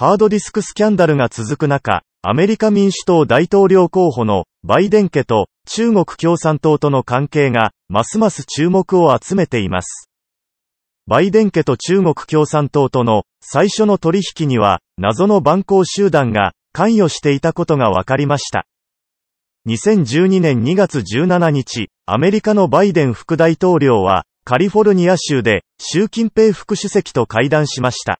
ハードディスクスキャンダルが続く中、アメリカ民主党大統領候補のバイデン家と中国共産党との関係がますます注目を集めています。バイデン家と中国共産党との最初の取引には謎の蛮行集団が関与していたことが分かりました。2012年2月17日、アメリカのバイデン副大統領はカリフォルニア州で習近平副主席と会談しました。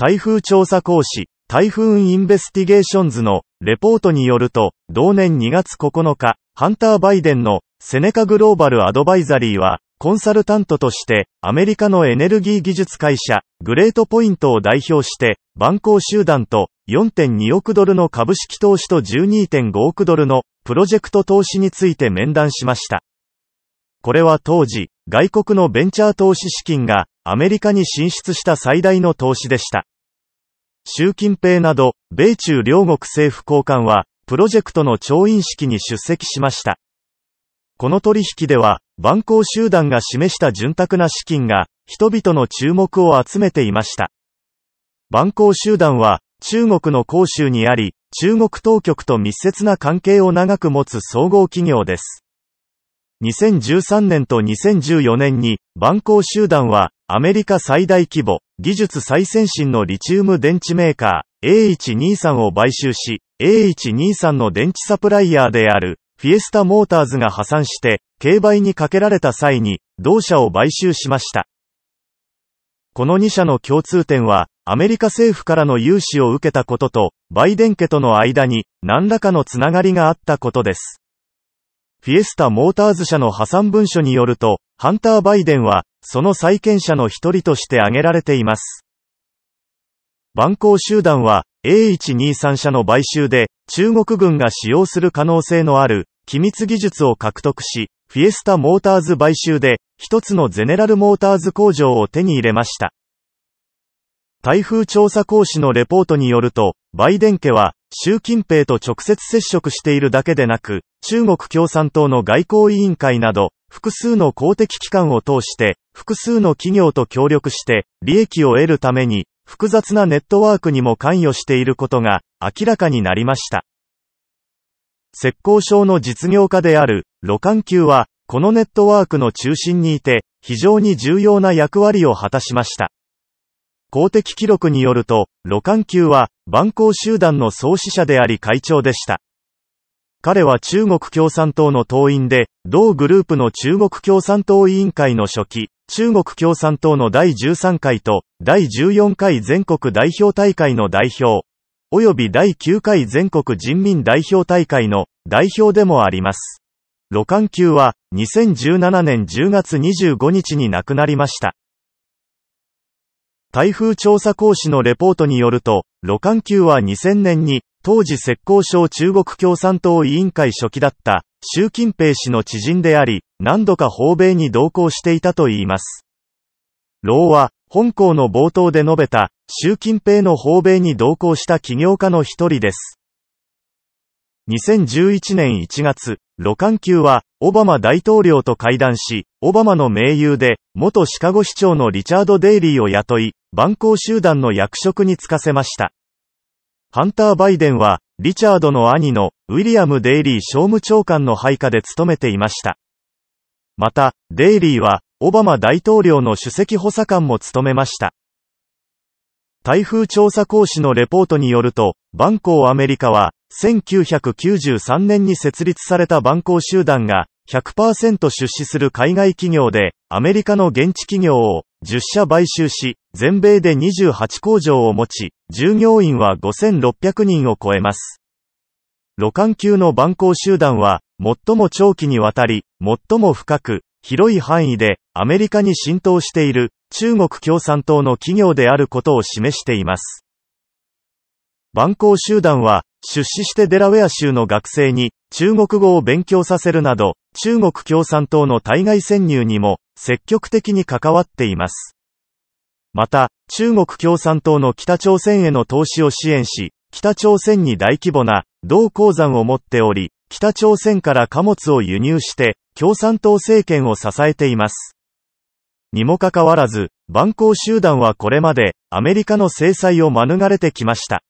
台風調査講師、台風インベスティゲーションズのレポートによると、同年2月9日、ハンター・バイデンのセネカグローバルアドバイザリーは、コンサルタントとして、アメリカのエネルギー技術会社、グレートポイントを代表して、蛮行集団と4.2億ドルの株式投資と12.5億ドルのプロジェクト投資について面談しました。これは当時、外国のベンチャー投資資金がアメリカに進出した最大の投資でした。習近平など、米中両国政府高官は、プロジェクトの調印式に出席しました。この取引では、万行集団が示した潤沢な資金が、人々の注目を集めていました。万行集団は、中国の広州にあり、中国当局と密接な関係を長く持つ総合企業です。2013年と2014年に、万行集団は、アメリカ最大規模、技術最先進のリチウム電池メーカー A123 を買収し、A123 の電池サプライヤーであるフィエスタモーターズが破産して競売にかけられた際に同社を買収しました。この2社の共通点は、アメリカ政府からの融資を受けたことと、バイデン家との間に何らかのつながりがあったことです。フィエスタモーターズ社の破産文書によると、ハンター・バイデンは、その債権者の一人として挙げられています。蛮行集団は A123 社の買収で中国軍が使用する可能性のある機密技術を獲得し、フィエスタモーターズ買収で一つのゼネラルモーターズ工場を手に入れました。台風調査講師のレポートによると、バイデン家は習近平と直接接触しているだけでなく、中国共産党の外交委員会など、複数の公的機関を通して、複数の企業と協力して利益を得るために複雑なネットワークにも関与していることが明らかになりました。浙江省の実業家である露環球はこのネットワークの中心にいて非常に重要な役割を果たしました。公的記録によると、露環球は、万行集団の創始者であり会長でした。彼は中国共産党の党員で、同グループの中国共産党委員会の書記、中国共産党の第13回と第14回全国代表大会の代表、及び第9回全国人民代表大会の代表でもあります。露ン級は2017年10月25日に亡くなりました。台風調査講師のレポートによると、露ン級は2000年に当時浙江省中国共産党委員会初期だった習近平氏の知人であり、何度か訪米に同行していたといいます。老は、本校の冒頭で述べた、習近平の訪米に同行した起業家の一人です。2011年1月、ロカン級は、オバマ大統領と会談し、オバマの盟友で、元シカゴ市長のリチャード・デイリーを雇い、蛮行集団の役職に就かせました。ハンター・バイデンは、リチャードの兄の、ウィリアム・デイリー商務長官の配下で務めていました。また、デイリーは、オバマ大統領の首席補佐官も務めました。台風調査講師のレポートによると、バンコーアメリカは、1993年に設立されたバンコー集団が、100%出資する海外企業で、アメリカの現地企業を10社買収し、全米で28工場を持ち、従業員は5600人を超えます。路環級のバンコー集団は、最も長期にわたり、最も深く、広い範囲で、アメリカに浸透している、中国共産党の企業であることを示しています。万行集団は、出資してデラウェア州の学生に、中国語を勉強させるなど、中国共産党の対外潜入にも、積極的に関わっています。また、中国共産党の北朝鮮への投資を支援し、北朝鮮に大規模な、同鉱山を持っており、北朝鮮から貨物を輸入して、共産党政権を支えています。にもかかわらず、蛮行集団はこれまで、アメリカの制裁を免れてきました。